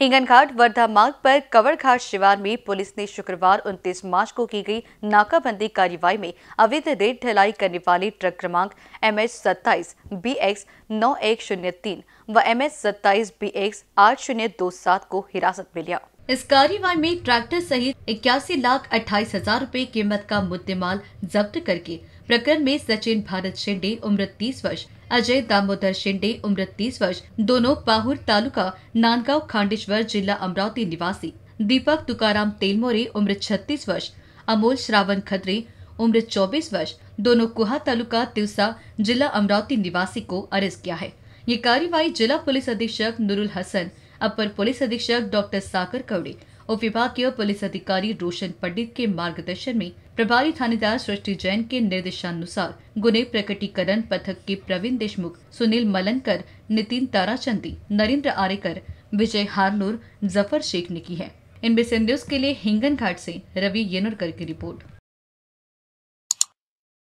हिंगनघाट वर्धा मार्ग पर कवरघाट शिवार में पुलिस ने शुक्रवार 29 मार्च को की गई नाकाबंदी कार्रवाई में अवैध रेत ढलाई करने वाले ट्रक क्रमांक एम एच सत्ताईस बी एक्स नौ एक शून्य तीन व एम एच सत्ताईस बी एक्स आठ शून्य दो सात को हिरासत में लिया इस कार्रवाई में ट्रैक्टर सहित इक्यासी लाख अट्ठाईस हजार रूपए कीमत का मुद्देमाल जब्त करके प्रकरण में सचिन भारत शिंडे उम्र तीस वर्ष अजय दामोदर शिंदे उम्र तीस वर्ष दोनों पाहुर तालुका नानगांव खांडेश्वर जिला अमरावती निवासी दीपक तुकाराम तेलमोरे उम्र छत्तीस वर्ष अमोल श्रावण खत्रे उम्र 24 वर्ष दोनों कुहा तालुका तिलसा जिला अमरावती निवासी को अरेस्ट किया है ये कार्यवाही जिला पुलिस अधीक्षक नुरुल हसन अपर पुलिस अधीक्षक डॉक्टर साकर कवड़े के पुलिस अधिकारी रोशन पंडित के मार्गदर्शन में प्रभारी थानेदार सृष्टि जैन के निर्देशानुसार गुने प्रकटीकरण पथक के प्रवीण देशमुख सुनील मलनकर नितिन ताराचंदी नरेंद्र आरेकर विजय हारनूर जफर शेख ने की है इनमें से न्यूज के लिए हिंगन घाट ऐसी रवि येनुरकर की रिपोर्ट